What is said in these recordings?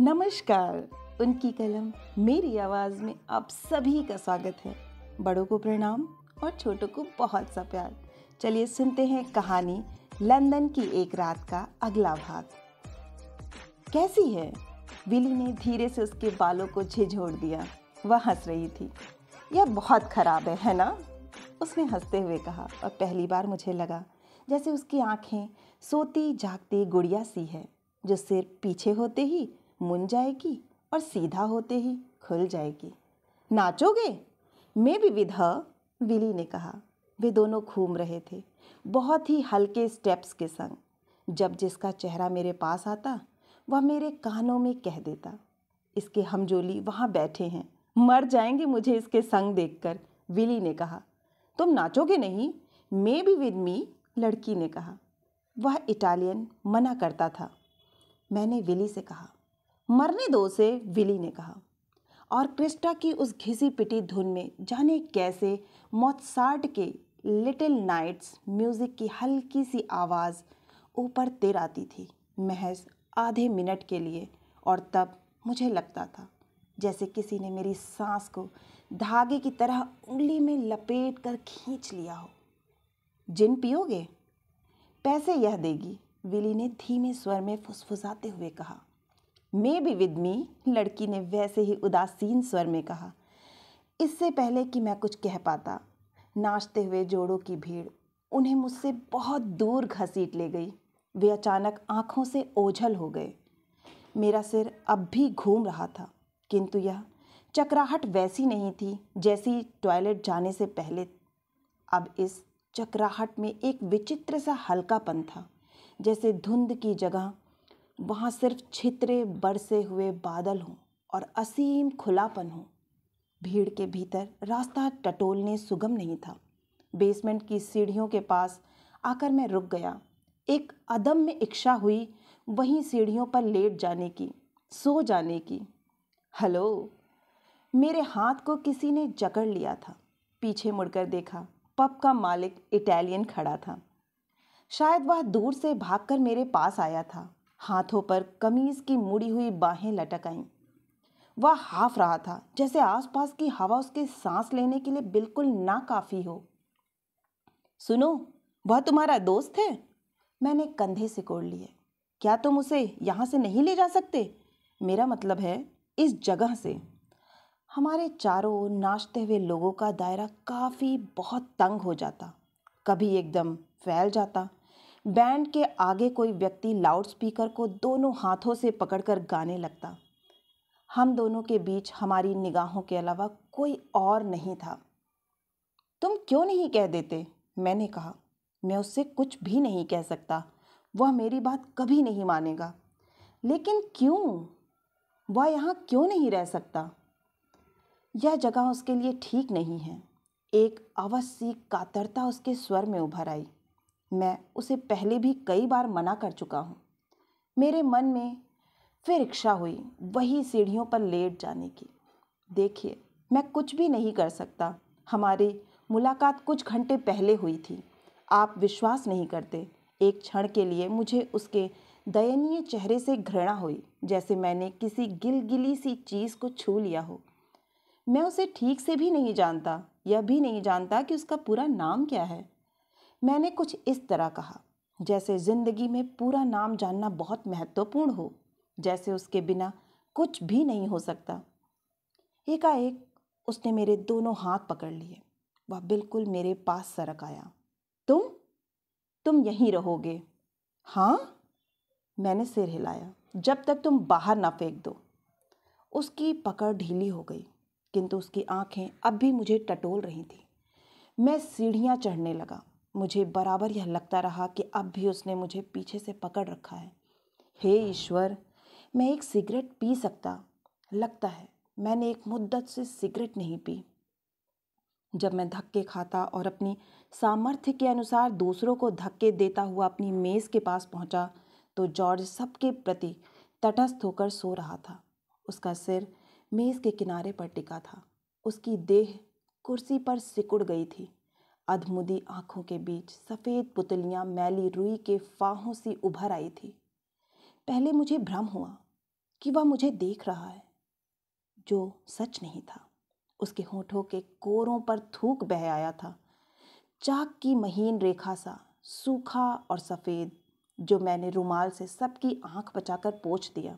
नमस्कार उनकी कलम मेरी आवाज़ में आप सभी का स्वागत है बड़ों को प्रणाम और छोटों को बहुत सा प्यार चलिए सुनते हैं कहानी लंदन की एक रात का अगला भाग कैसी है विली ने धीरे से उसके बालों को झिझोड़ दिया वह हंस रही थी यह बहुत ख़राब है है ना उसने हंसते हुए कहा और पहली बार मुझे लगा जैसे उसकी आंखें सोती जागती गुड़िया सी है जो सिर पीछे होते ही मुन जाएगी और सीधा होते ही खुल जाएगी नाचोगे मैं भी विधा विली ने कहा वे दोनों घूम रहे थे बहुत ही हल्के स्टेप्स के संग जब जिसका चेहरा मेरे पास आता वह मेरे कानों में कह देता इसके हमजोली वहाँ बैठे हैं मर जाएंगे मुझे इसके संग देखकर विली ने कहा तुम नाचोगे नहीं मे भी विद मी लड़की ने कहा वह इटालियन मना करता था मैंने विली से कहा मरने दो से विली ने कहा और क्रिस्टा की उस घिसी पिटी धुन में जाने कैसे मौतसार्ट के लिटिल नाइट्स म्यूज़िक की हल्की सी आवाज़ ऊपर तिर आती थी महज आधे मिनट के लिए और तब मुझे लगता था जैसे किसी ने मेरी सांस को धागे की तरह उंगली में लपेट कर खींच लिया हो जिन पियोगे पैसे यह देगी विली ने धीमे स्वर में फुसफुसाते हुए कहा मे बी विद मी लड़की ने वैसे ही उदासीन स्वर में कहा इससे पहले कि मैं कुछ कह पाता नाचते हुए जोड़ों की भीड़ उन्हें मुझसे बहुत दूर घसीट ले गई वे अचानक आँखों से ओझल हो गए मेरा सिर अब भी घूम रहा था किंतु यह चक्राहट वैसी नहीं थी जैसी टॉयलेट जाने से पहले अब इस चक्राहट में एक विचित्र सा हल्कापन था जैसे धुंध की जगह वहाँ सिर्फ छितरे बरसे हुए बादल हों और असीम खुलापन हो भीड़ के भीतर रास्ता टटोलने सुगम नहीं था बेसमेंट की सीढ़ियों के पास आकर मैं रुक गया एक अदम में इच्छा हुई वहीं सीढ़ियों पर लेट जाने की सो जाने की हेलो मेरे हाथ को किसी ने जकड़ लिया था पीछे मुड़कर देखा पब का मालिक इटालियन खड़ा था शायद वह दूर से भागकर मेरे पास आया था हाथों पर कमीज की मुड़ी हुई बाहें लटक आईं वह हाफ रहा था जैसे आसपास की हवा उसके सांस लेने के लिए बिल्कुल ना काफी हो सुनो वह तुम्हारा दोस्त है मैंने कंधे से कोड़ लिए क्या तुम उसे यहां से नहीं ले जा सकते मेरा मतलब है इस जगह से हमारे चारों ओर नाचते हुए लोगों का दायरा काफ़ी बहुत तंग हो जाता कभी एकदम फैल जाता बैंड के आगे कोई व्यक्ति लाउडस्पीकर को दोनों हाथों से पकड़कर गाने लगता हम दोनों के बीच हमारी निगाहों के अलावा कोई और नहीं था तुम क्यों नहीं कह देते मैंने कहा मैं उससे कुछ भी नहीं कह सकता वह मेरी बात कभी नहीं मानेगा लेकिन क्यों वह यहाँ क्यों नहीं रह सकता यह जगह उसके लिए ठीक नहीं है एक अवश्य कातरता उसके स्वर में उभर आई मैं उसे पहले भी कई बार मना कर चुका हूँ मेरे मन में फिर इच्छा हुई वही सीढ़ियों पर लेट जाने की देखिए मैं कुछ भी नहीं कर सकता हमारी मुलाकात कुछ घंटे पहले हुई थी आप विश्वास नहीं करते एक क्षण के लिए मुझे उसके दयनीय चेहरे से घृणा हुई जैसे मैंने किसी गिलगिली सी चीज़ को छू लिया हो मैं उसे ठीक से भी नहीं जानता यह भी नहीं जानता कि उसका पूरा नाम क्या है मैंने कुछ इस तरह कहा जैसे ज़िंदगी में पूरा नाम जानना बहुत महत्वपूर्ण हो जैसे उसके बिना कुछ भी नहीं हो सकता एकाएक उसने मेरे दोनों हाथ पकड़ लिए वह बिल्कुल मेरे पास सरक आया तुम तुम यहीं रहोगे हाँ मैंने सिर हिलाया जब तक तुम बाहर ना फेंक दो उसकी पकड़ ढीली हो गई किंतु उसकी आंखें अब भी मुझे टटोल रही थी मैं सीढ़ियाँ चढ़ने लगा मुझे बराबर यह लगता रहा कि अब भी उसने मुझे पीछे से पकड़ रखा है हे ईश्वर मैं एक सिगरेट पी सकता लगता है मैंने एक मुद्दत से सिगरेट नहीं पी जब मैं धक्के खाता और अपनी सामर्थ्य के अनुसार दूसरों को धक्के देता हुआ अपनी मेज़ के पास पहुंचा, तो जॉर्ज सबके प्रति तटस्थ होकर सो रहा था उसका सिर मेज़ के किनारे पर टिका था उसकी देह कुर्सी पर सिकुड़ गई थी अधमुदी आंखों के बीच सफ़ेद पुतलियां मैली रुई के फाहों से उभर आई थी पहले मुझे भ्रम हुआ कि वह मुझे देख रहा है जो सच नहीं था उसके होठों के कोरों पर थूक बह आया था चाक की महीन रेखा सा सूखा और सफ़ेद जो मैंने रुमाल से सबकी आंख बचाकर पोछ दिया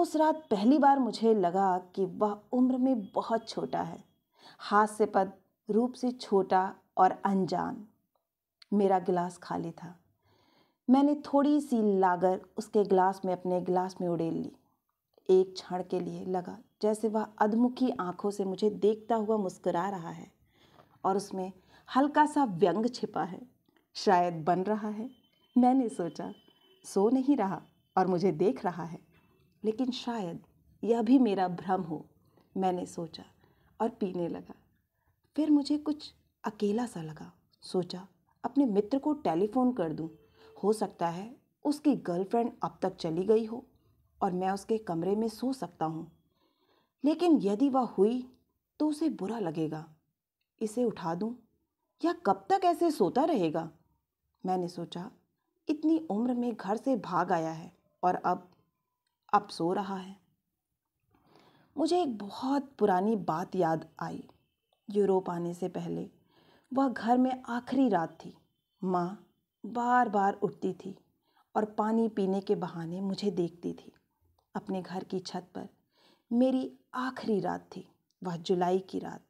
उस रात पहली बार मुझे लगा कि वह उम्र में बहुत छोटा है हास्यपद पद रूप से छोटा और अनजान मेरा गिलास खाली था मैंने थोड़ी सी लागर उसके गिलास में अपने गिलास में उड़ेल ली एक क्षण के लिए लगा जैसे वह अधमुखी आंखों से मुझे देखता हुआ मुस्करा रहा है और उसमें हल्का सा व्यंग छिपा है शायद बन रहा है मैंने सोचा सो नहीं रहा और मुझे देख रहा है लेकिन शायद यह भी मेरा भ्रम हो मैंने सोचा और पीने लगा फिर मुझे कुछ अकेला सा लगा सोचा अपने मित्र को टेलीफ़ोन कर दूं। हो सकता है उसकी गर्लफ्रेंड अब तक चली गई हो और मैं उसके कमरे में सो सकता हूँ लेकिन यदि वह हुई तो उसे बुरा लगेगा इसे उठा दूं या कब तक ऐसे सोता रहेगा मैंने सोचा इतनी उम्र में घर से भाग आया है और अब अब सो रहा है मुझे एक बहुत पुरानी बात याद आई यूरोप आने से पहले वह घर में आखिरी रात थी माँ बार बार उठती थी और पानी पीने के बहाने मुझे देखती थी अपने घर की छत पर मेरी आखिरी रात थी वह जुलाई की रात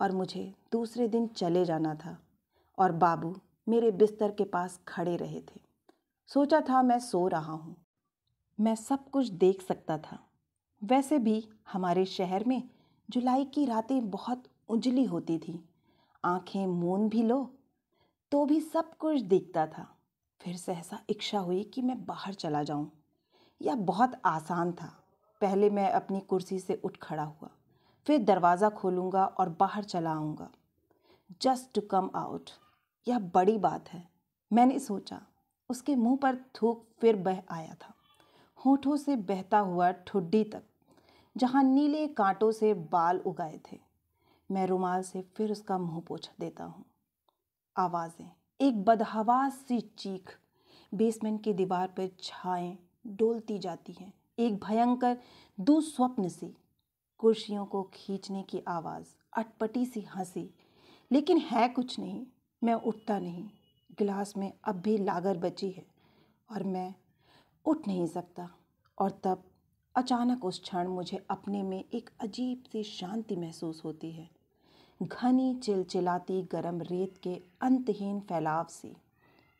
और मुझे दूसरे दिन चले जाना था और बाबू मेरे बिस्तर के पास खड़े रहे थे सोचा था मैं सो रहा हूँ मैं सब कुछ देख सकता था वैसे भी हमारे शहर में जुलाई की रातें बहुत उजली होती थी आंखें मून भी लो तो भी सब कुछ दिखता था फिर सहसा इच्छा हुई कि मैं बाहर चला जाऊं। यह बहुत आसान था पहले मैं अपनी कुर्सी से उठ खड़ा हुआ फिर दरवाज़ा खोलूँगा और बाहर चला आऊँगा जस्ट टू कम आउट यह बड़ी बात है मैंने सोचा उसके मुंह पर थूक फिर बह आया था होठों से बहता हुआ ठुड्डी तक जहाँ नीले कांटों से बाल उगाए थे मैं रुमाल से फिर उसका मुंह पोछ देता हूँ आवाज़ें एक बदहवास सी चीख बेसमेंट की दीवार पर छाएँ डोलती जाती हैं एक भयंकर दुस्वप्न सी कुर्सियों को खींचने की आवाज़ अटपटी सी हंसी लेकिन है कुछ नहीं मैं उठता नहीं गिलास में अब भी लागर बची है और मैं उठ नहीं सकता और तब अचानक उस क्षण मुझे अपने में एक अजीब सी शांति महसूस होती है घनी चिलचिलाती गरम रेत के अंतहीन फैलाव से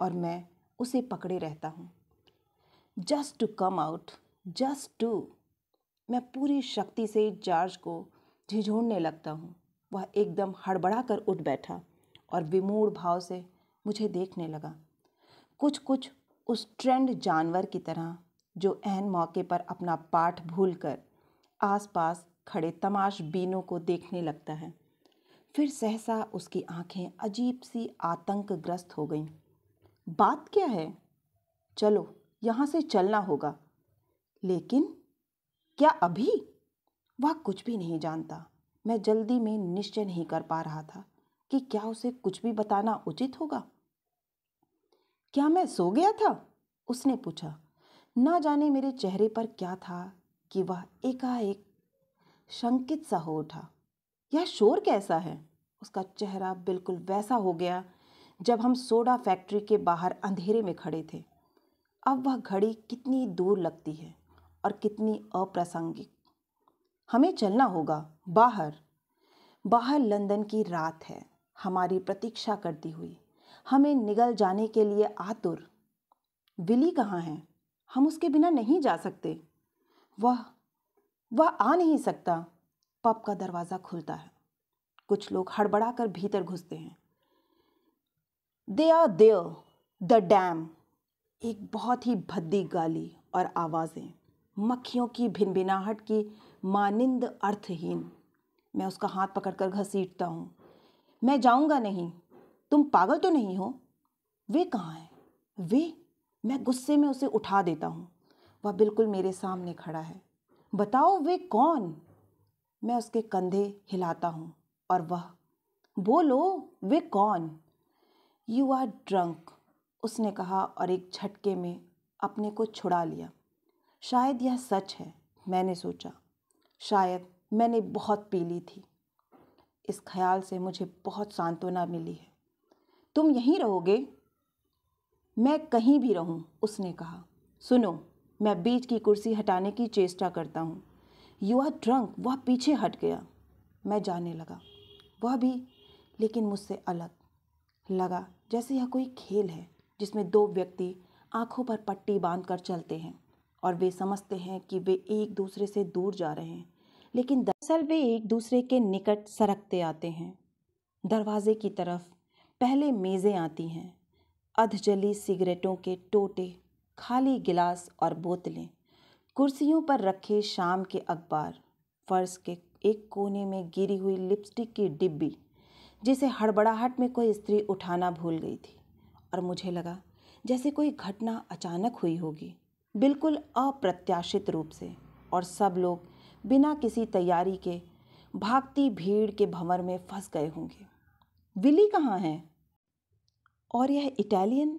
और मैं उसे पकड़े रहता हूँ just to come out just to मैं पूरी शक्ति से जॉर्ज को झिझोड़ने लगता हूँ वह एकदम हड़बड़ा कर उठ बैठा और विमूढ़ भाव से मुझे देखने लगा कुछ कुछ उस ट्रेंड जानवर की तरह जो एहन मौके पर अपना पाठ भूलकर आसपास खड़े तमाश बीनों को देखने लगता है फिर सहसा उसकी आंखें अजीब सी आतंकग्रस्त हो गईं बात क्या है चलो यहाँ से चलना होगा लेकिन क्या अभी वह कुछ भी नहीं जानता मैं जल्दी में निश्चय नहीं कर पा रहा था कि क्या उसे कुछ भी बताना उचित होगा क्या मैं सो गया था उसने पूछा ना जाने मेरे चेहरे पर क्या था कि वह एकाएक शंकित सा हो उठा यह शोर कैसा है उसका चेहरा बिल्कुल वैसा हो गया जब हम सोडा फैक्ट्री के बाहर अंधेरे में खड़े थे अब वह घड़ी कितनी दूर लगती है और कितनी अप्रासंगिक हमें चलना होगा बाहर बाहर लंदन की रात है हमारी प्रतीक्षा करती हुई हमें निगल जाने के लिए आतुर विली कहाँ है हम उसके बिना नहीं जा सकते वह वह आ नहीं सकता पब का दरवाज़ा खुलता है कुछ लोग हड़बड़ा कर भीतर घुसते हैं they are there the damn एक बहुत ही भद्दी गाली और आवाज़ें मक्खियों की भिनभिनाहट की मानिंद अर्थहीन मैं उसका हाथ पकड़कर घसीटता हूँ मैं जाऊँगा नहीं तुम पागल तो नहीं हो वे कहाँ हैं वे मैं गुस्से में उसे उठा देता हूँ वह बिल्कुल मेरे सामने खड़ा है बताओ वे कौन मैं उसके कंधे हिलाता हूँ और वह बोलो वे कौन यू आर ड्रंक उसने कहा और एक झटके में अपने को छुड़ा लिया शायद यह सच है मैंने सोचा शायद मैंने बहुत पी ली थी इस ख्याल से मुझे बहुत सांत्वना मिली है तुम यहीं रहोगे मैं कहीं भी रहूं उसने कहा सुनो मैं बीच की कुर्सी हटाने की चेष्टा करता हूँ यू आर ड्रंक वह पीछे हट गया मैं जाने लगा वह भी लेकिन मुझसे अलग लगा जैसे यह कोई खेल है जिसमें दो व्यक्ति आंखों पर पट्टी बांध कर चलते हैं और वे समझते हैं कि वे एक दूसरे से दूर जा रहे हैं लेकिन दरअसल वे एक दूसरे के निकट सरकते आते हैं दरवाजे की तरफ पहले मेज़ें आती हैं अधजली सिगरेटों के टोटे खाली गिलास और बोतलें कुर्सियों पर रखे शाम के अखबार फर्श के एक कोने में गिरी हुई लिपस्टिक की डिब्बी जिसे हड़बड़ाहट में कोई स्त्री उठाना भूल गई थी और मुझे लगा जैसे कोई घटना अचानक हुई होगी बिल्कुल अप्रत्याशित रूप से और सब लोग बिना किसी तैयारी के भागती भीड़ के भंवर में फंस गए होंगे विली कहाँ है और यह इटालियन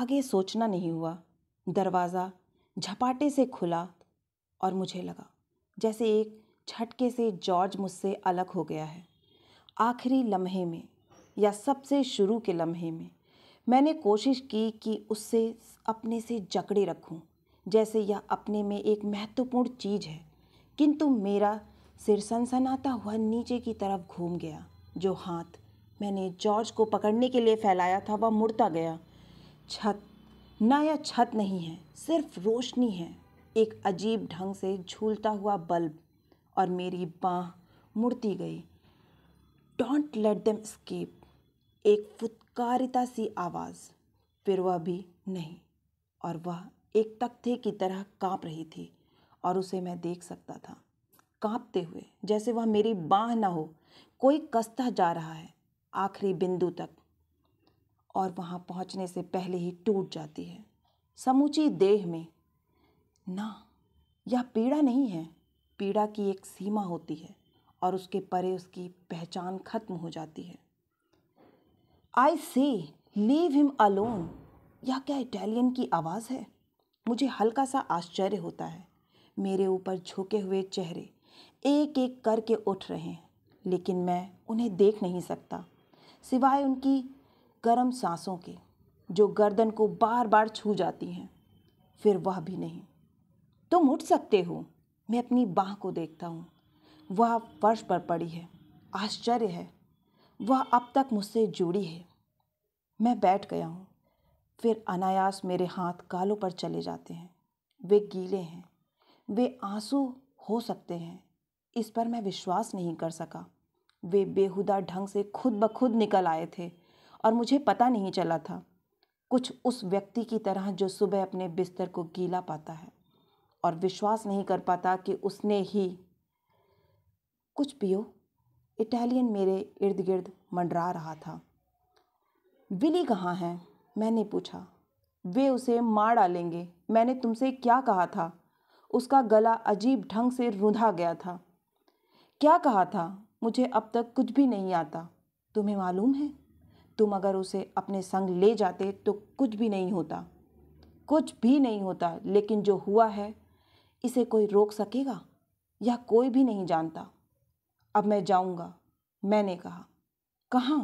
आगे सोचना नहीं हुआ दरवाज़ा झपाटे से खुला और मुझे लगा जैसे एक झटके से जॉर्ज मुझसे अलग हो गया है आखिरी लम्हे में या सबसे शुरू के लम्हे में मैंने कोशिश की कि उससे अपने से जकड़े रखूं, जैसे यह अपने में एक महत्वपूर्ण चीज़ है किंतु मेरा सिर सनसनाता हुआ नीचे की तरफ घूम गया जो हाथ मैंने जॉर्ज को पकड़ने के लिए फैलाया था वह मुड़ता गया छत ना यह छत नहीं है सिर्फ रोशनी है एक अजीब ढंग से झूलता हुआ बल्ब और मेरी बाँह मुड़ती गई डोंट लेट देम स्केप एक फुतकारिता सी आवाज़ फिर वह भी नहीं और वह एक तख्ते की तरह काँप रही थी और उसे मैं देख सकता था कांपते हुए जैसे वह मेरी बाँह ना हो कोई कसता जा रहा है आखिरी बिंदु तक और वहाँ पहुँचने से पहले ही टूट जाती है समूची देह में ना यह पीड़ा नहीं है पीड़ा की एक सीमा होती है और उसके परे उसकी पहचान खत्म हो जाती है I see leave him alone यह क्या इटालियन की आवाज़ है मुझे हल्का सा आश्चर्य होता है मेरे ऊपर झुके हुए चेहरे एक एक करके उठ रहे हैं लेकिन मैं उन्हें देख नहीं सकता सिवाय उनकी गर्म सांसों के जो गर्दन को बार बार छू जाती हैं फिर वह भी नहीं तुम उठ सकते हो मैं अपनी बाह को देखता हूँ वह फर्श पर पड़ी है आश्चर्य है वह अब तक मुझसे जुड़ी है मैं बैठ गया हूँ फिर अनायास मेरे हाथ कालों पर चले जाते हैं वे गीले हैं वे आंसू हो सकते हैं इस पर मैं विश्वास नहीं कर सका वे बेहुदा ढंग से खुद ब खुद निकल आए थे और मुझे पता नहीं चला था कुछ उस व्यक्ति की तरह जो सुबह अपने बिस्तर को गीला पाता है और विश्वास नहीं कर पाता कि उसने ही कुछ पियो इटालियन मेरे इर्द गिर्द मंडरा रहा था विली कहाँ है मैंने पूछा वे उसे मार डालेंगे मैंने तुमसे क्या कहा था उसका गला अजीब ढंग से रुंधा गया था क्या कहा था मुझे अब तक कुछ भी नहीं आता तुम्हें मालूम है तुम अगर उसे अपने संग ले जाते तो कुछ भी नहीं होता कुछ भी नहीं होता लेकिन जो हुआ है इसे कोई रोक सकेगा या कोई भी नहीं जानता अब मैं जाऊंगा मैंने कहा कहाँ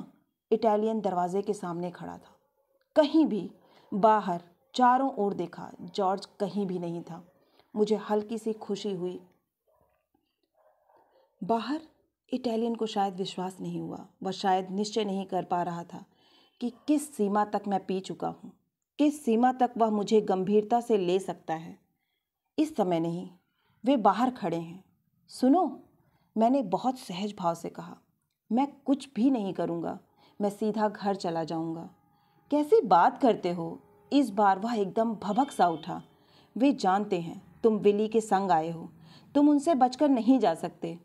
इटालियन दरवाजे के सामने खड़ा था कहीं भी बाहर चारों ओर देखा जॉर्ज कहीं भी नहीं था मुझे हल्की सी खुशी हुई बाहर इटालियन को शायद विश्वास नहीं हुआ वह शायद निश्चय नहीं कर पा रहा था कि किस सीमा तक मैं पी चुका हूँ किस सीमा तक वह मुझे गंभीरता से ले सकता है इस समय नहीं वे बाहर खड़े हैं सुनो मैंने बहुत सहज भाव से कहा मैं कुछ भी नहीं करूँगा मैं सीधा घर चला जाऊँगा कैसी बात करते हो इस बार वह एकदम भभक सा उठा वे जानते हैं तुम विली के संग आए हो तुम उनसे बचकर नहीं जा सकते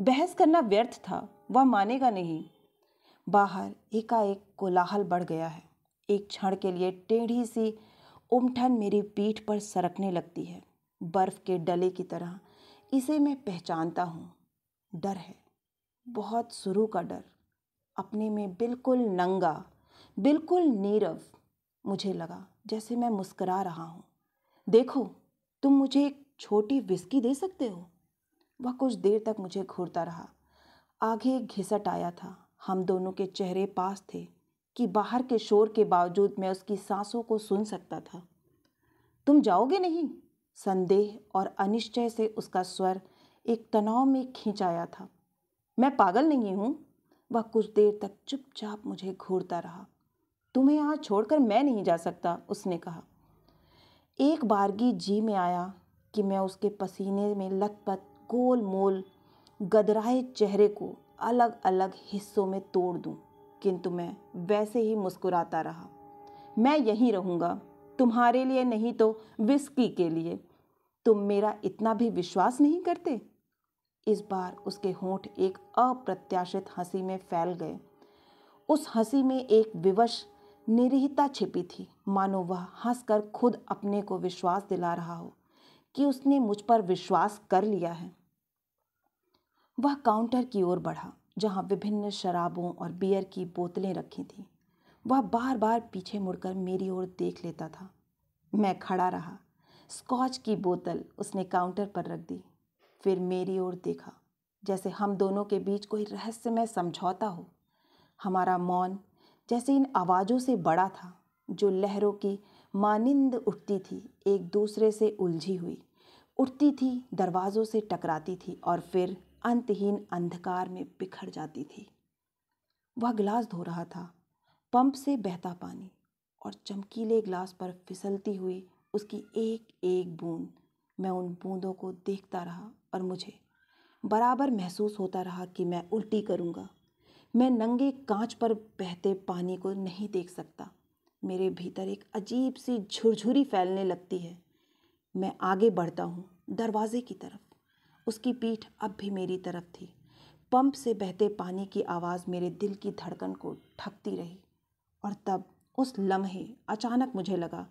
बहस करना व्यर्थ था वह मानेगा नहीं बाहर एकाएक कोलाहल बढ़ गया है एक क्षण के लिए टेढ़ी सी उमठन मेरी पीठ पर सरकने लगती है बर्फ के डले की तरह इसे मैं पहचानता हूँ डर है बहुत शुरू का डर अपने में बिल्कुल नंगा बिल्कुल नीरव मुझे लगा जैसे मैं मुस्करा रहा हूँ देखो तुम मुझे एक छोटी विस्की दे सकते हो वह कुछ देर तक मुझे घूरता रहा आगे घिसट आया था हम दोनों के चेहरे पास थे कि बाहर के शोर के बावजूद मैं उसकी सांसों को सुन सकता था तुम जाओगे नहीं संदेह और अनिश्चय से उसका स्वर एक तनाव में खींचाया था मैं पागल नहीं हूँ वह कुछ देर तक चुपचाप मुझे घूरता रहा तुम्हें यहाँ छोड़कर मैं नहीं जा सकता उसने कहा एक बारगी जी में आया कि मैं उसके पसीने में लथपथ गोल मोल गदराए चेहरे को अलग अलग हिस्सों में तोड़ दूं, किंतु मैं वैसे ही मुस्कुराता रहा मैं यहीं रहूँगा तुम्हारे लिए नहीं तो विस्की के लिए तुम मेरा इतना भी विश्वास नहीं करते इस बार उसके होंठ एक अप्रत्याशित हंसी में फैल गए उस हंसी में एक विवश निरीहता छिपी थी मानो वह हंसकर खुद अपने को विश्वास दिला रहा हो कि उसने मुझ पर विश्वास कर लिया है वह काउंटर की ओर बढ़ा जहाँ विभिन्न शराबों और बियर की बोतलें रखी थीं वह बार बार पीछे मुड़कर मेरी ओर देख लेता था मैं खड़ा रहा स्कॉच की बोतल उसने काउंटर पर रख दी फिर मेरी ओर देखा जैसे हम दोनों के बीच कोई रहस्यमय समझौता हो हमारा मौन जैसे इन आवाज़ों से बड़ा था जो लहरों की मानिंद उठती थी एक दूसरे से उलझी हुई उठती थी दरवाज़ों से टकराती थी और फिर अंतहीन अंधकार में बिखर जाती थी वह गिलास धो रहा था पंप से बहता पानी और चमकीले गिलास पर फिसलती हुई उसकी एक एक बूंद मैं उन बूंदों को देखता रहा और मुझे बराबर महसूस होता रहा कि मैं उल्टी करूँगा मैं नंगे कांच पर बहते पानी को नहीं देख सकता मेरे भीतर एक अजीब सी झुरझुरी फैलने लगती है मैं आगे बढ़ता हूँ दरवाजे की तरफ उसकी पीठ अब भी मेरी तरफ थी पंप से बहते पानी की आवाज़ मेरे दिल की धड़कन को ठकती रही और तब उस लम्हे अचानक मुझे लगा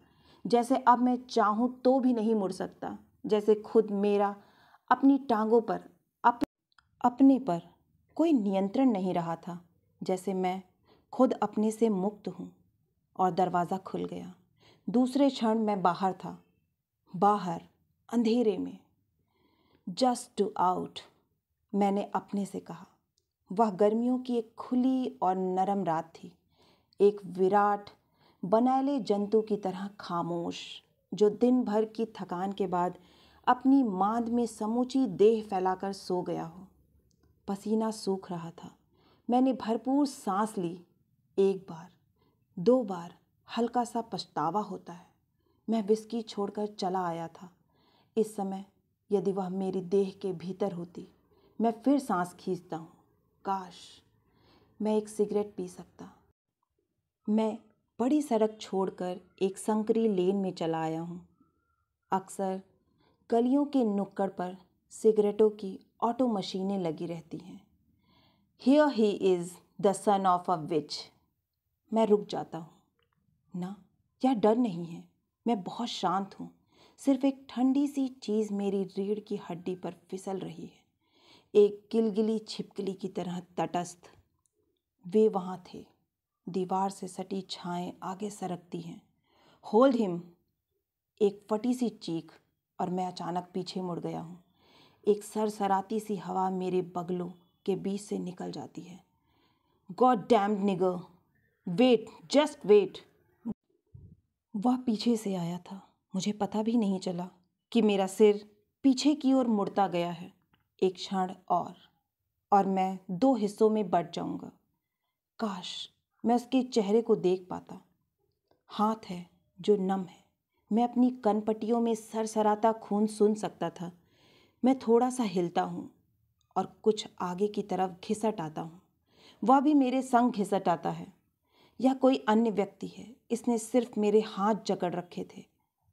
जैसे अब मैं चाहूँ तो भी नहीं मुड़ सकता जैसे खुद मेरा अपनी टांगों पर अप, अपने पर कोई नियंत्रण नहीं रहा था जैसे मैं खुद अपने से मुक्त हूँ और दरवाज़ा खुल गया दूसरे क्षण मैं बाहर था बाहर अंधेरे में जस्ट टू आउट मैंने अपने से कहा वह गर्मियों की एक खुली और नरम रात थी एक विराट बनैले जंतु की तरह खामोश जो दिन भर की थकान के बाद अपनी मांद में समूची देह फैलाकर सो गया हो पसीना सूख रहा था मैंने भरपूर सांस ली एक बार दो बार हल्का सा पछतावा होता है मैं विस्की छोड़कर चला आया था इस समय यदि वह मेरी देह के भीतर होती मैं फिर सांस खींचता हूँ काश मैं एक सिगरेट पी सकता मैं बड़ी सड़क छोड़कर एक संकरी लेन में चला आया हूँ अक्सर गलियों के नुक्कड़ पर सिगरेटों की ऑटो मशीनें लगी रहती हैं here he is the son of a bitch मैं रुक जाता हूँ ना यह डर नहीं है मैं बहुत शांत हूँ सिर्फ एक ठंडी सी चीज़ मेरी रीढ़ की हड्डी पर फिसल रही है एक गिलगिली छिपकली की तरह तटस्थ वे वहाँ थे दीवार से सटी छाएं आगे सरकती हैं होल्ड हिम एक फटी सी चीख और मैं अचानक पीछे मुड़ गया हूँ एक सरसराती सी हवा मेरे बगलों के बीच से निकल जाती है god damn nigger wait just wait वह पीछे से आया था मुझे पता भी नहीं चला कि मेरा सिर पीछे की ओर मुड़ता गया है एक क्षण और और मैं दो हिस्सों में बट जाऊंगा काश मैं उसके चेहरे को देख पाता हाथ है जो नम है मैं अपनी कनपटियों में सरसराता खून सुन सकता था मैं थोड़ा सा हिलता हूँ और कुछ आगे की तरफ घिसट आता हूँ वह भी मेरे संग घिसट आता है या कोई अन्य व्यक्ति है इसने सिर्फ मेरे हाथ जकड़ रखे थे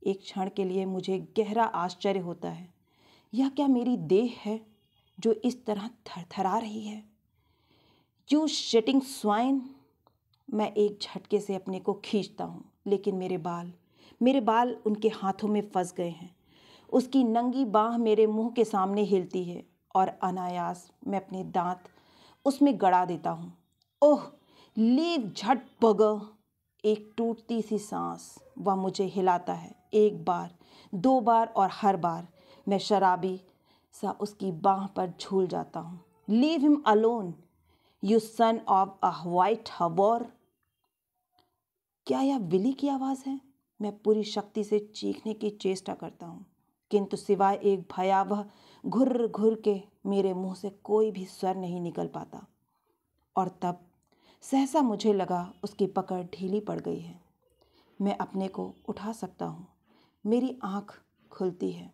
एक क्षण के लिए मुझे गहरा आश्चर्य होता है यह क्या मेरी देह है जो इस तरह थरथरा रही है यू शेटिंग स्वाइन मैं एक झटके से अपने को खींचता हूँ लेकिन मेरे बाल मेरे बाल उनके हाथों में फंस गए हैं उसकी नंगी बाह मेरे मुंह के सामने हिलती है और अनायास मैं अपने दांत उसमें गड़ा देता हूँ ओह लीव झट बगर एक टूटती सी सांस वह मुझे हिलाता है एक बार दो बार और हर बार मैं शराबी सा उसकी बाह पर झूल जाता हूँ leave him alone you son of a white whore क्या यह विली की आवाज़ है मैं पूरी शक्ति से चीखने की चेष्टा करता हूँ किंतु सिवाय एक भयावह घुर्र घुर के मेरे मुंह से कोई भी स्वर नहीं निकल पाता और तब सहसा मुझे लगा उसकी पकड़ ढीली पड़ गई है मैं अपने को उठा सकता हूँ मेरी आँख खुलती है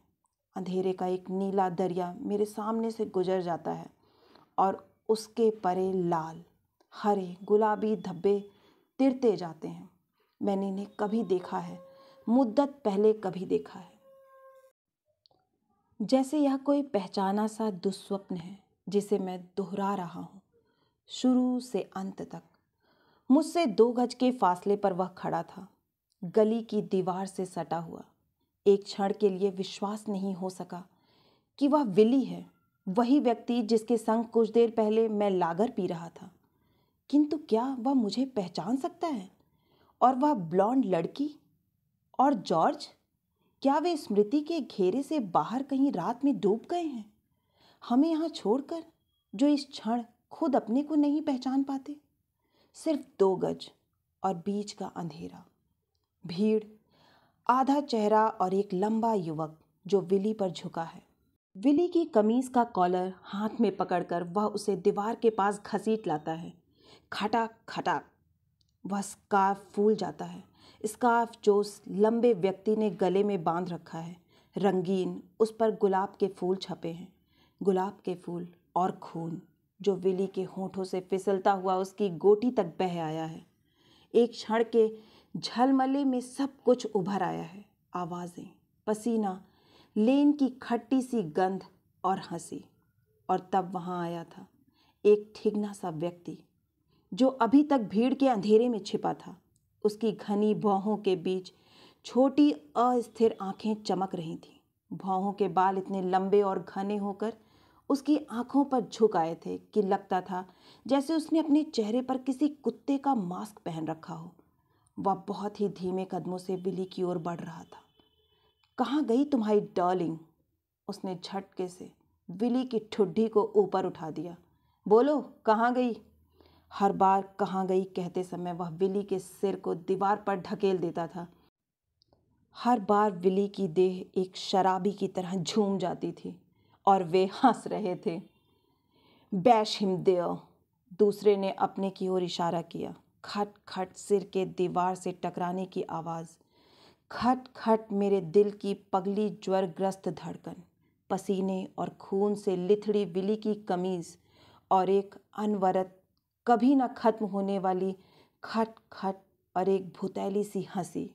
अंधेरे का एक नीला दरिया मेरे सामने से गुजर जाता है और उसके परे लाल हरे गुलाबी धब्बे तिरते जाते हैं मैंने इन्हें कभी देखा है मुद्दत पहले कभी देखा है जैसे यह कोई पहचाना सा दुस्वप्न है जिसे मैं दोहरा रहा हूँ शुरू से अंत तक मुझसे दो गज के फासले पर वह खड़ा था गली की दीवार से सटा हुआ एक क्षण के लिए विश्वास नहीं हो सका कि वह विली है वही व्यक्ति जिसके संग कुछ देर पहले मैं लागर पी रहा था किंतु क्या वह मुझे पहचान सकता है और वह ब्लॉन्ड लड़की और जॉर्ज क्या वे स्मृति के घेरे से बाहर कहीं रात में डूब गए हैं हमें यहाँ छोड़कर जो इस क्षण खुद अपने को नहीं पहचान पाते सिर्फ दो गज और बीच का अंधेरा भीड़ आधा चेहरा और एक लंबा युवक जो विली पर झुका है विली की कमीज का कॉलर हाथ में पकड़कर वह उसे दीवार के पास घसीट लाता है खटा खटा वह स्कार्फ फूल जाता है स्कार्फ जो उस लंबे व्यक्ति ने गले में बांध रखा है रंगीन उस पर गुलाब के फूल छपे हैं गुलाब के फूल और खून जो विली के होठों से फिसलता हुआ उसकी गोटी तक बह आया है एक क्षण के झलमले में सब कुछ उभर आया है आवाज़ें पसीना लेन की खट्टी सी गंध और हंसी और तब वहाँ आया था एक ठिगना सा व्यक्ति जो अभी तक भीड़ के अंधेरे में छिपा था उसकी घनी भौहों के बीच छोटी अस्थिर आंखें चमक रही थीं भौहों के बाल इतने लंबे और घने होकर उसकी आंखों पर झुक आए थे कि लगता था जैसे उसने अपने चेहरे पर किसी कुत्ते का मास्क पहन रखा हो वह बहुत ही धीमे कदमों से बिली की ओर बढ़ रहा था कहाँ गई तुम्हारी डार्लिंग उसने झटके से बिली की ठुड्डी को ऊपर उठा दिया बोलो कहाँ गई हर बार कहाँ गई कहते समय वह बिली के सिर को दीवार पर ढकेल देता था हर बार विली की देह एक शराबी की तरह झूम जाती थी और वे हंस रहे थे बैश हिमदेव दूसरे ने अपने की ओर इशारा किया खट खट सिर के दीवार से टकराने की आवाज़ खट खट मेरे दिल की पगली ज्वरग्रस्त धड़कन पसीने और खून से लिथड़ी विली की कमीज़ और एक अनवरत कभी ना ख़त्म होने वाली खट खट और एक भुतैली सी हंसी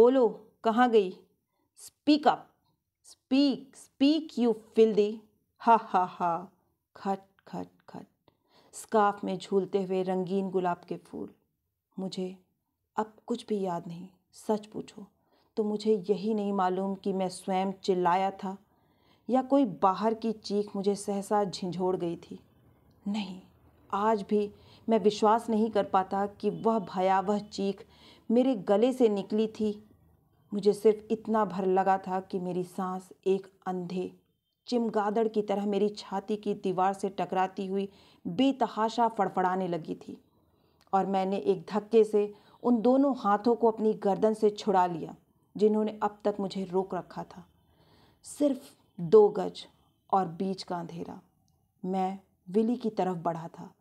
बोलो कहाँ गई speak up speak speak you filthy ha ha हा खट खट खट स्काफ में झूलते हुए रंगीन गुलाब के फूल मुझे अब कुछ भी याद नहीं सच पूछो तो मुझे यही नहीं मालूम कि मैं स्वयं चिल्लाया था या कोई बाहर की चीख मुझे सहसा झिझोड़ गई थी नहीं आज भी मैं विश्वास नहीं कर पाता कि वह भयावह चीख मेरे गले से निकली थी मुझे सिर्फ इतना भर लगा था कि मेरी सांस एक अंधे चिमगादड़ की तरह मेरी छाती की दीवार से टकराती हुई बेतहाशा फड़फड़ाने लगी थी और मैंने एक धक्के से उन दोनों हाथों को अपनी गर्दन से छुड़ा लिया जिन्होंने अब तक मुझे रोक रखा था सिर्फ दो गज और बीच का अंधेरा मैं विली की तरफ बढ़ा था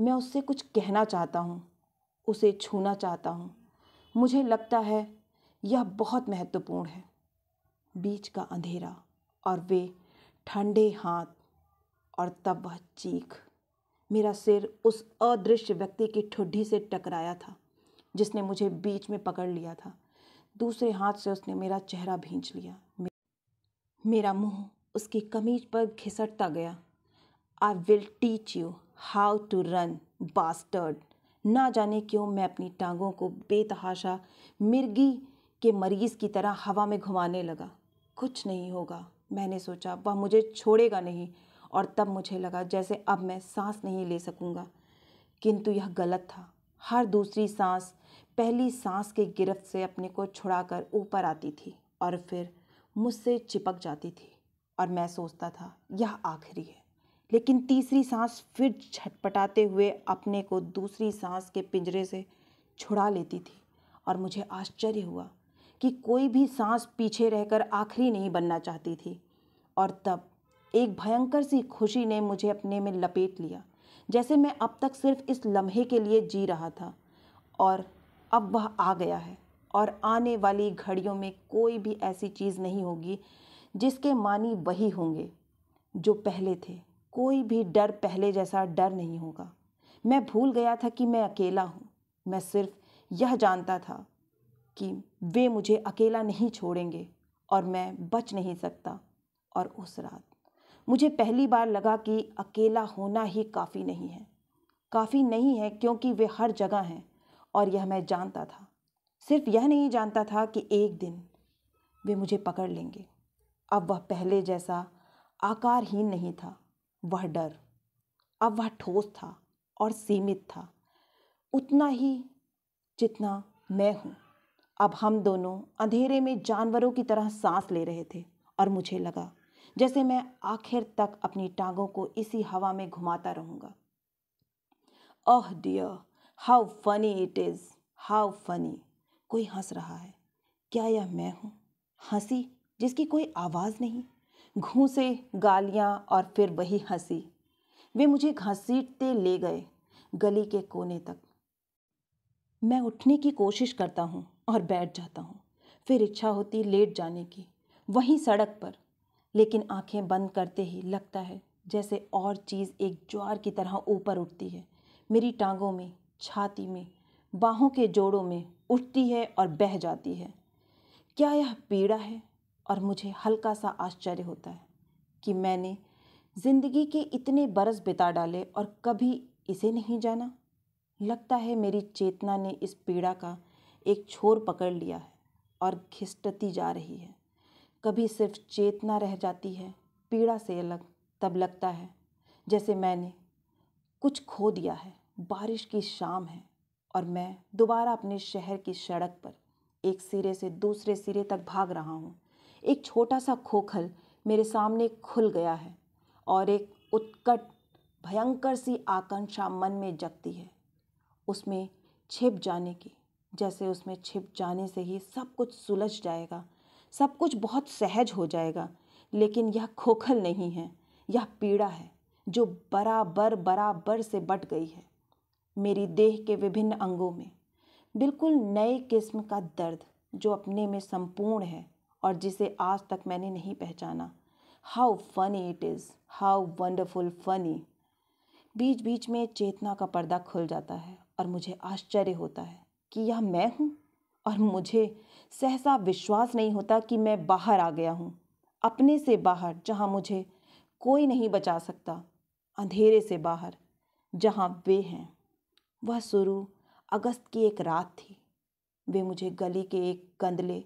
मैं उससे कुछ कहना चाहता हूँ उसे छूना चाहता हूँ मुझे लगता है यह बहुत महत्वपूर्ण है बीच का अंधेरा और वे ठंडे हाथ और तब वह चीख मेरा सिर उस अदृश्य व्यक्ति की ठुड्ढी से टकराया था जिसने मुझे बीच में पकड़ लिया था दूसरे हाथ से उसने मेरा चेहरा भींच लिया मेरा मुंह उसकी कमीज पर घिसटता गया I will teach you how to run bastard ना जाने क्यों मैं अपनी टांगों को बेतहाशा मिर्गी के मरीज़ की तरह हवा में घुमाने लगा कुछ नहीं होगा मैंने सोचा वह मुझे छोड़ेगा नहीं और तब मुझे लगा जैसे अब मैं सांस नहीं ले सकूँगा किंतु यह गलत था हर दूसरी सांस पहली सांस के गिरफ्त से अपने को छुड़ाकर ऊपर आती थी और फिर मुझसे चिपक जाती थी और मैं सोचता था यह आखिरी है लेकिन तीसरी सांस फिर झटपटाते हुए अपने को दूसरी सांस के पिंजरे से छुड़ा लेती थी और मुझे आश्चर्य हुआ कि कोई भी सांस पीछे रहकर आखिरी नहीं बनना चाहती थी और तब एक भयंकर सी खुशी ने मुझे अपने में लपेट लिया जैसे मैं अब तक सिर्फ इस लम्हे के लिए जी रहा था और अब वह आ गया है और आने वाली घड़ियों में कोई भी ऐसी चीज़ नहीं होगी जिसके मानी वही होंगे जो पहले थे कोई भी डर पहले जैसा डर नहीं होगा मैं भूल गया था कि मैं अकेला हूँ मैं सिर्फ यह जानता था कि वे मुझे अकेला नहीं छोड़ेंगे और मैं बच नहीं सकता और उस रात मुझे पहली बार लगा कि अकेला होना ही काफ़ी नहीं है काफ़ी नहीं है क्योंकि वे हर जगह हैं और यह मैं जानता था सिर्फ यह नहीं जानता था कि एक दिन वे मुझे पकड़ लेंगे अब वह पहले जैसा आकारहीन नहीं था वह डर अब वह ठोस था और सीमित था उतना ही जितना मैं हूँ अब हम दोनों अंधेरे में जानवरों की तरह सांस ले रहे थे और मुझे लगा जैसे मैं आखिर तक अपनी टांगों को इसी हवा में घुमाता रहूंगा oh dear how funny it is how funny कोई हंस रहा है क्या यह मैं हूं हंसी जिसकी कोई आवाज़ नहीं घूसे गालियां और फिर वही हंसी वे मुझे घसीटते ले गए गली के कोने तक मैं उठने की कोशिश करता हूं और बैठ जाता हूँ फिर इच्छा होती लेट जाने की वहीं सड़क पर लेकिन आंखें बंद करते ही लगता है जैसे और चीज़ एक ज्वार की तरह ऊपर उठती है मेरी टांगों में छाती में बाहों के जोड़ों में उठती है और बह जाती है क्या यह पीड़ा है और मुझे हल्का सा आश्चर्य होता है कि मैंने ज़िंदगी के इतने बरस बिता डाले और कभी इसे नहीं जाना लगता है मेरी चेतना ने इस पीड़ा का एक छोर पकड़ लिया है और घिसटती जा रही है कभी सिर्फ चेतना रह जाती है पीड़ा से अलग तब लगता है जैसे मैंने कुछ खो दिया है बारिश की शाम है और मैं दोबारा अपने शहर की सड़क पर एक सिरे से दूसरे सिरे तक भाग रहा हूँ एक छोटा सा खोखल मेरे सामने खुल गया है और एक उत्कट भयंकर सी आकांक्षा मन में जगती है उसमें छिप जाने की जैसे उसमें छिप जाने से ही सब कुछ सुलझ जाएगा सब कुछ बहुत सहज हो जाएगा लेकिन यह खोखल नहीं है यह पीड़ा है जो बराबर बराबर से बट गई है मेरी देह के विभिन्न अंगों में बिल्कुल नए किस्म का दर्द जो अपने में संपूर्ण है और जिसे आज तक मैंने नहीं पहचाना how funny it is how wonderful funny बीच बीच में चेतना का पर्दा खुल जाता है और मुझे आश्चर्य होता है कि यह मैं हूँ और मुझे सहसा विश्वास नहीं होता कि मैं बाहर आ गया हूँ अपने से बाहर जहाँ मुझे कोई नहीं बचा सकता अंधेरे से बाहर जहाँ वे हैं वह शुरू अगस्त की एक रात थी वे मुझे गली के एक गंदले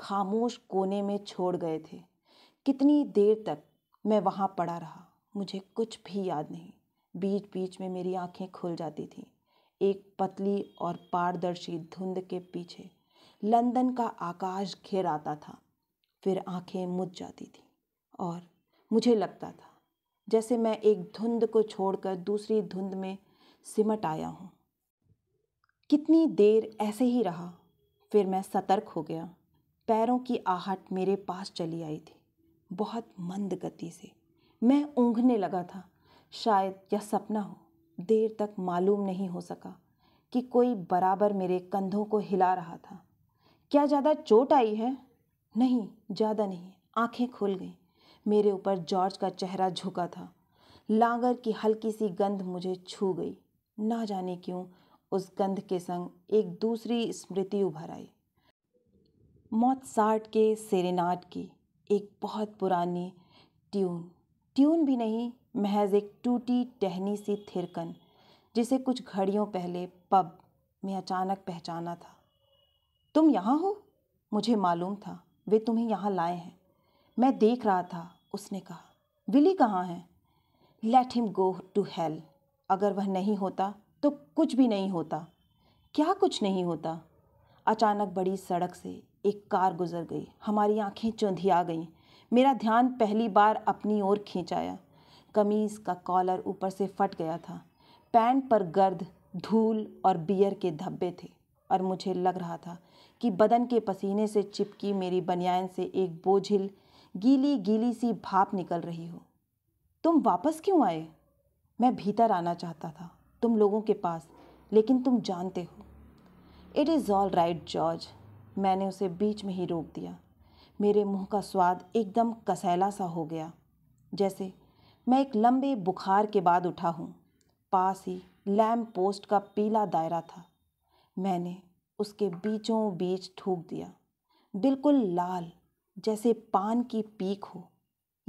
खामोश कोने में छोड़ गए थे कितनी देर तक मैं वहाँ पड़ा रहा मुझे कुछ भी याद नहीं बीच बीच में मेरी आँखें खुल जाती थीं एक पतली और पारदर्शी धुंध के पीछे लंदन का आकाश घेर आता था फिर आंखें मुझ जाती थी और मुझे लगता था जैसे मैं एक धुंध को छोड़कर दूसरी धुंध में सिमट आया हूँ कितनी देर ऐसे ही रहा फिर मैं सतर्क हो गया पैरों की आहट मेरे पास चली आई थी बहुत मंद गति से मैं ऊँघने लगा था शायद यह सपना हो देर तक मालूम नहीं हो सका कि कोई बराबर मेरे कंधों को हिला रहा था क्या ज़्यादा चोट आई है नहीं ज़्यादा नहीं आंखें खुल गईं मेरे ऊपर जॉर्ज का चेहरा झुका था लांगर की हल्की सी गंध मुझे छू गई ना जाने क्यों उस गंध के संग एक दूसरी स्मृति उभर आई मौत साठ के सेरेनाट की एक बहुत पुरानी ट्यून ट्यून भी नहीं महज एक टूटी टहनी सी थिरकन जिसे कुछ घड़ियों पहले पब में अचानक पहचाना था तुम यहाँ हो मुझे मालूम था वे तुम्हें यहाँ लाए हैं मैं देख रहा था उसने कहा विली कहाँ है let him go to hell अगर वह नहीं होता तो कुछ भी नहीं होता क्या कुछ नहीं होता अचानक बड़ी सड़क से एक कार गुजर गई हमारी आंखें आ गईं मेरा ध्यान पहली बार अपनी ओर खींचाया कमीज़ का कॉलर ऊपर से फट गया था पैंट पर गर्द धूल और बियर के धब्बे थे और मुझे लग रहा था कि बदन के पसीने से चिपकी मेरी बनियान से एक बोझिल गीली गीली सी भाप निकल रही हो तुम वापस क्यों आए मैं भीतर आना चाहता था तुम लोगों के पास लेकिन तुम जानते हो it is all right George मैंने उसे बीच में ही रोक दिया मेरे मुंह का स्वाद एकदम कसैला सा हो गया जैसे मैं एक लंबे बुखार के बाद उठा हूँ पास ही लैम्प पोस्ट का पीला दायरा था मैंने उसके बीचों बीच थूक दिया बिल्कुल लाल जैसे पान की पीक हो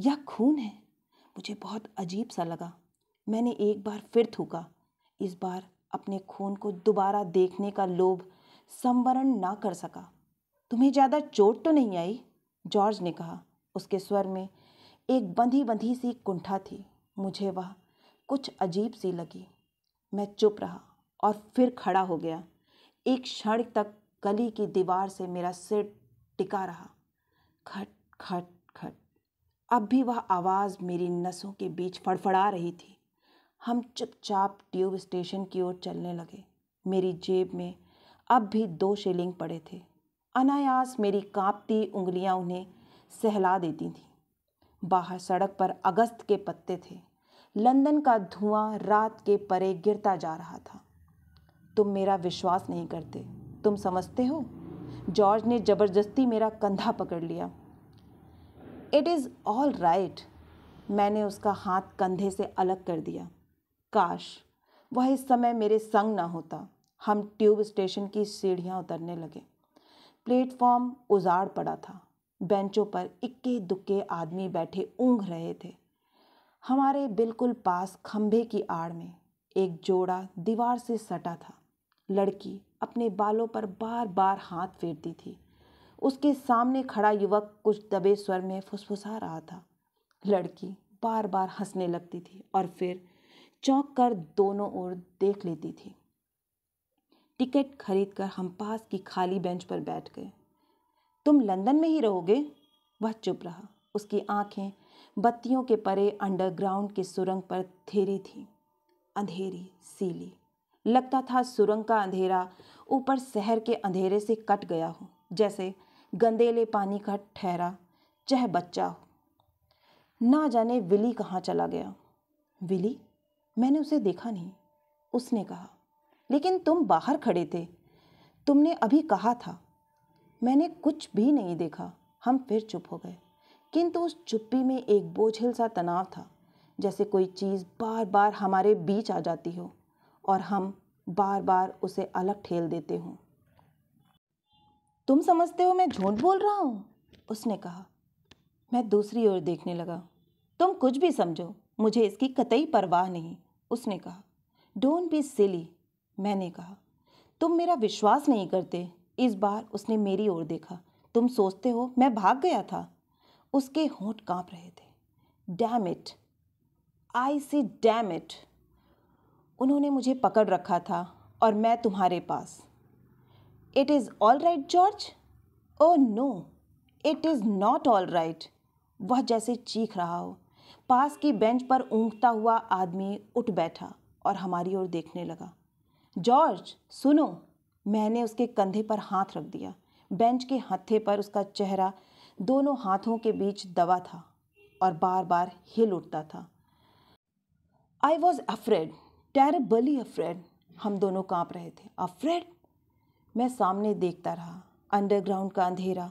या खून है मुझे बहुत अजीब सा लगा मैंने एक बार फिर थूका इस बार अपने खून को दोबारा देखने का लोभ संवरण ना कर सका तुम्हें ज़्यादा चोट तो नहीं आई जॉर्ज ने कहा उसके स्वर में एक बंधी बंधी सी कुंठा थी मुझे वह कुछ अजीब सी लगी मैं चुप रहा और फिर खड़ा हो गया एक क्षण तक गली की दीवार से मेरा सिर टिका रहा खट खट खट अब भी वह आवाज़ मेरी नसों के बीच फड़फड़ा रही थी हम चुपचाप ट्यूब स्टेशन की ओर चलने लगे मेरी जेब में अब भी दो शिलिंग पड़े थे अनायास मेरी कांपती उंगलियां उन्हें सहला देती थीं बाहर सड़क पर अगस्त के पत्ते थे लंदन का धुआं रात के परे गिरता जा रहा था तुम मेरा विश्वास नहीं करते तुम समझते हो जॉर्ज ने ज़बरदस्ती मेरा कंधा पकड़ लिया इट इज़ ऑल राइट मैंने उसका हाथ कंधे से अलग कर दिया काश वह इस समय मेरे संग ना होता हम ट्यूब स्टेशन की सीढ़ियाँ उतरने लगे प्लेटफॉर्म उजाड़ पड़ा था बेंचों पर इक्के दुक्के आदमी बैठे ऊँघ रहे थे हमारे बिल्कुल पास खंभे की आड़ में एक जोड़ा दीवार से सटा था लड़की अपने बालों पर बार बार हाथ फेरती थी उसके सामने खड़ा युवक कुछ दबे स्वर में फुसफुसा रहा था लड़की बार बार हंसने लगती थी और फिर चौंक कर दोनों ओर देख लेती थी टिकट खरीद कर हम पास की खाली बेंच पर बैठ गए तुम लंदन में ही रहोगे वह चुप रहा उसकी आंखें बत्तियों के परे अंडरग्राउंड के सुरंग पर थेरी थी अंधेरी सीली लगता था सुरंग का अंधेरा ऊपर शहर के अंधेरे से कट गया हो जैसे गंदेले पानी का ठहरा चह बच्चा हो ना जाने विली कहाँ चला गया विली मैंने उसे देखा नहीं उसने कहा लेकिन तुम बाहर खड़े थे तुमने अभी कहा था मैंने कुछ भी नहीं देखा हम फिर चुप हो गए किंतु उस चुप्पी में एक बोझिल सा तनाव था जैसे कोई चीज़ बार बार हमारे बीच आ जाती हो और हम बार बार उसे अलग ठेल देते हों तुम समझते हो मैं झूठ बोल रहा हूँ उसने कहा मैं दूसरी ओर देखने लगा तुम कुछ भी समझो मुझे इसकी कतई परवाह नहीं उसने कहा डोंट बी सिली मैंने कहा तुम मेरा विश्वास नहीं करते इस बार उसने मेरी ओर देखा तुम सोचते हो मैं भाग गया था उसके होंठ कांप रहे थे damn it I see damn it उन्होंने मुझे पकड़ रखा था और मैं तुम्हारे पास it is all right George oh no it is not all right वह जैसे चीख रहा हो पास की बेंच पर ऊँगता हुआ आदमी उठ बैठा और हमारी ओर देखने लगा जॉर्ज सुनो मैंने उसके कंधे पर हाथ रख दिया बेंच के हत्थे पर उसका चेहरा दोनों हाथों के बीच दबा था और बार बार हिल उठता था I was afraid terribly afraid हम दोनों कांप रहे थे अफ्रेड मैं सामने देखता रहा अंडरग्राउंड का अंधेरा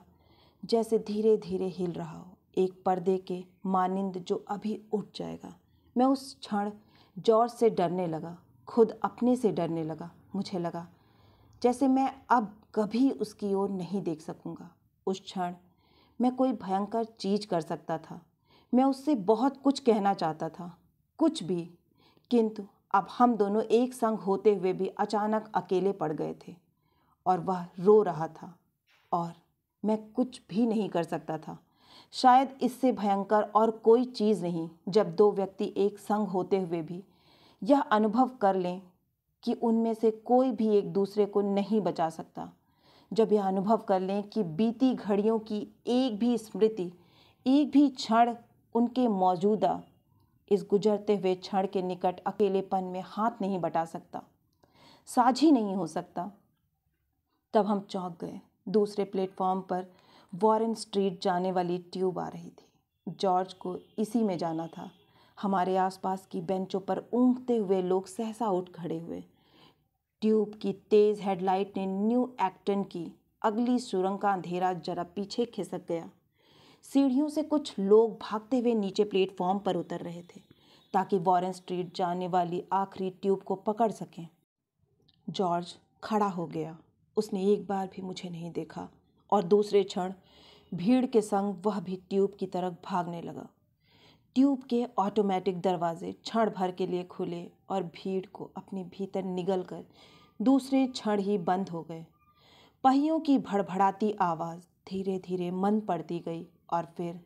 जैसे धीरे धीरे हिल रहा हो एक पर्दे के मानिंद जो अभी उठ जाएगा मैं उस क्षण जोर से डरने लगा खुद अपने से डरने लगा मुझे लगा जैसे मैं अब कभी उसकी ओर नहीं देख सकूँगा उस क्षण मैं कोई भयंकर चीज कर सकता था मैं उससे बहुत कुछ कहना चाहता था कुछ भी किंतु अब हम दोनों एक संग होते हुए भी अचानक अकेले पड़ गए थे और वह रो रहा था और मैं कुछ भी नहीं कर सकता था शायद इससे भयंकर और कोई चीज़ नहीं जब दो व्यक्ति एक संग होते हुए भी यह अनुभव कर लें कि उनमें से कोई भी एक दूसरे को नहीं बचा सकता जब यह अनुभव कर लें कि बीती घड़ियों की एक भी स्मृति एक भी क्षण उनके मौजूदा इस गुजरते हुए क्षण के निकट अकेलेपन में हाथ नहीं बटा सकता साझी नहीं हो सकता तब हम चौंक गए दूसरे प्लेटफॉर्म पर वॉरेन स्ट्रीट जाने वाली ट्यूब आ रही थी जॉर्ज को इसी में जाना था हमारे आसपास की बेंचों पर ऊँघते हुए लोग सहसा उठ खड़े हुए ट्यूब की तेज़ हेडलाइट ने न्यू एक्टन की अगली सुरंग का अंधेरा जरा पीछे खिसक गया सीढ़ियों से कुछ लोग भागते हुए नीचे प्लेटफॉर्म पर उतर रहे थे ताकि वॉरेन स्ट्रीट जाने वाली आखिरी ट्यूब को पकड़ सकें जॉर्ज खड़ा हो गया उसने एक बार भी मुझे नहीं देखा और दूसरे क्षण भीड़ के संग वह भी ट्यूब की तरफ भागने लगा ट्यूब के ऑटोमेटिक दरवाजे क्षण भर के लिए खुले और भीड़ को अपने भीतर निगल कर दूसरे क्षण ही बंद हो गए पहियों की भड़भड़ाती आवाज़ धीरे धीरे मन पड़ती गई और फिर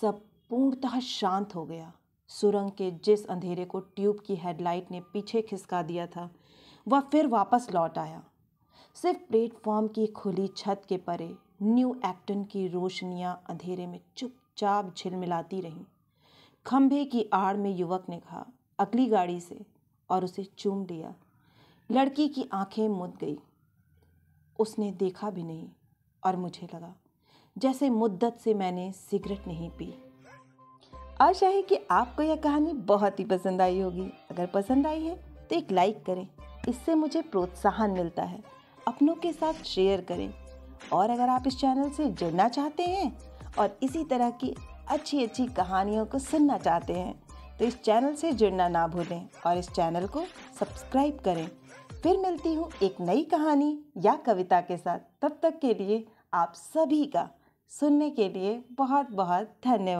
सब पूर्णतः शांत हो गया सुरंग के जिस अंधेरे को ट्यूब की हेडलाइट ने पीछे खिसका दिया था वह फिर वापस लौट आया सिर्फ प्लेटफॉर्म की खुली छत के परे न्यू एक्टन की रोशनियाँ अंधेरे में चुपचाप झिलमिलाती रहीं खंभे की आड़ में युवक ने कहा अगली गाड़ी से और उसे चूम लिया लड़की की आंखें मुद गई उसने देखा भी नहीं और मुझे लगा जैसे मुद्दत से मैंने सिगरेट नहीं पी आशा है कि आपको यह कहानी बहुत ही पसंद आई होगी अगर पसंद आई है तो एक लाइक करें इससे मुझे प्रोत्साहन मिलता है अपनों के साथ शेयर करें और अगर आप इस चैनल से जुड़ना चाहते हैं और इसी तरह की अच्छी अच्छी कहानियों को सुनना चाहते हैं तो इस चैनल से जुड़ना ना भूलें और इस चैनल को सब्सक्राइब करें फिर मिलती हूँ एक नई कहानी या कविता के साथ तब तक के लिए आप सभी का सुनने के लिए बहुत बहुत धन्यवाद